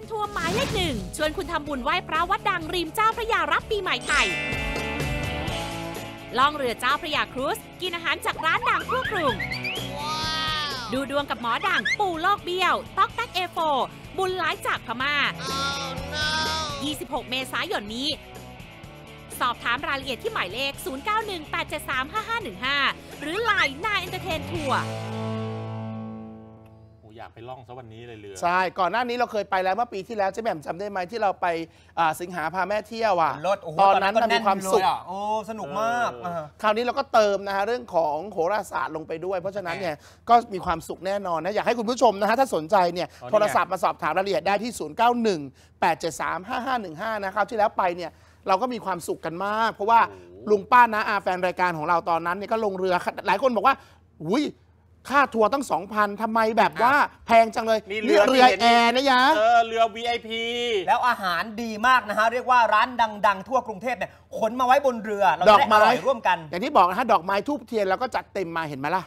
นทัวร์หมายเลขหนึ่งชวนคุณทำบุญไหว้พระวัดดังริมเจ้าพระยารับปีใหม่ไทยล่องเรือเจ้าพระยาครูสกินอาหารจากร้านดังทั่วกรุงดูดวงกับหมอดัง ปู่โลกเบี้ยวต๊อกแต๊กเอโฟบุญหลายจากพม่า 26 เมษายนนี้ สอบถามรายละเอียดที่หมายเลข 0918735515 หรือไลน์นายเอนเตอร์เทนทัวร์อยากไปล่องซะวันนี้เลยเรือ ใช่ ก่อนหน้านี้เราเคยไปแล้วเมื่อปีที่แล้วใจ่แหม่มจำได้ไหมที่เราไปสิงหาพาแม่เที่ยวอ่ะรถตอนนั้นก็มีความสุขโอ้สนุกมาก คราวนี้เราก็เติมนะฮะเรื่องของโหราศาสตร์ลงไปด้วย เพราะฉะนั้นเนี่ยก็มีความสุขแน่นอนนะอยากให้คุณผู้ชมนะฮะถ้าสนใจเนี่ยโทรศัพท์มาสอบถามรายละเอียดได้ที่ 0918735515 นะครับที่แล้วไปเนี่ยเราก็มีความสุขกันมาก เพราะว่าลุงป้านะอาแฟนรายการของเราตอนนั้นเนี่ยก็ลงเรือหลายคนบอกว่าอุ้ยค่าทัวร์ตั้ง2,000ทำไมแบบว่าแพงจังเลยมีเรือเรือแอร์นะยะ เออเรือ VIP แล้วอาหารดีมากนะฮะเรียกว่าร้านดังๆ ทั่วกรุงเทพเนี่ยขนมาไว้บนเรือเราได้อร่อยร่วมกัน อย่างที่บอกนะฮะดอกไม้ทูบเทียนเราก็จัดเต็มมาเห็นไหมล่ะ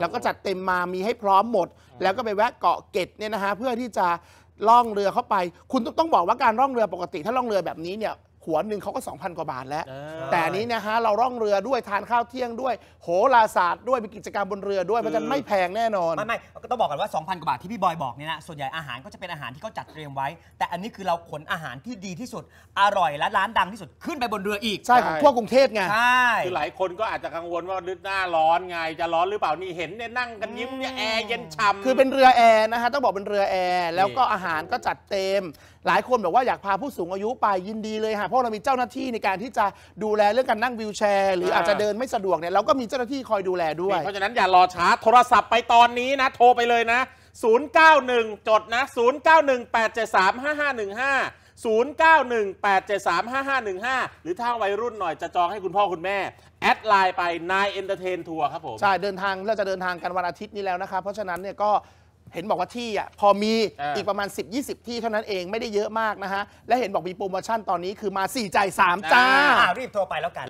เราก็จัดเต็มมามีให้พร้อมหมด แล้วก็ไปแวะเกาะเกตเนี่ยนะฮะเพื่อที่จะล่องเรือเข้าไป คุณต้องบอกว่าการล่องเรือปกติถ้าล่องเรือแบบนี้เนี่ยหนหนึ่งเขาก็2,000กว่าบาทแล้วแต่นี้นะฮะเราร่องเรือด้วยทานข้าวเที่ยงด้วย โหราศาสตร์ด้วยมีกิจกรรมบนเรือด้วยเพราะฉะนั้นไม่แพงแน่นอนไม่ไม่ก็ต้องบอกกันว่า2,000กว่าบาทที่พี่บอยบอกเนี่ยนะส่วนใหญ่อาหารก็จะเป็นอาหารที่เขาจัดเตรียมไว้ แต่อันนี้คือเราขนอาหารที่ดีที่สุด อร่อยและร้านดังที่สุดขึ้นไปบนเรืออีกใช่ของทั่วกรุงเทพไงใช่คือหลายคนก็อาจจะกังวลว่าฤดูหน้าร้อนไงจะร้อนหรือเปล่านี่เห็นเนี่ยนั่งกันยิ้มเนี่ยแอร์เย็นฉ่ำคือเป็นเรือแอร์นะฮะต้องบอกเป็นเรือแอร์แล้วก็อาหารก็จัดเต็มหลายคนบอกว่าอยากพาผู้สูงอายุไปยินดีเลยฮะเพราะเรามีเจ้าหน้าที่ในการที่จะดูแลเรื่องการนั่งวิวแชร์ หรืออาจจะเดินไม่สะดวกเนี่ยเราก็มีเจ้าหน้าที่คอยดูแลด้วยเพราะฉะนั้นอย่ารอช้าโทรศัพท์ไปตอนนี้นะโทรไปเลยนะ 091 จดนะ 0918735515 0918735515 หรือถ้าวัยรุ่นหน่อยจะจองให้คุณพ่อคุณแม่ แอดไลน์ไปนายเอนเตอร์เทนทัวร์ครับผม ใช่เดินทางเราจะเดินทางกันวันอาทิตย์นี้แล้วนะครับเพราะฉะนั้นเนี่ยก็เห็นบอกว่าที่อ่ะพอมีอีกประมาณ 10-20 ที่เท่านั้นเองไม่ได้เยอะมากนะฮะ และเห็นบอกมีโปรโมชั่นตอนนี้คือมา4จา3จ้ารีบโทรไปแล้วกัน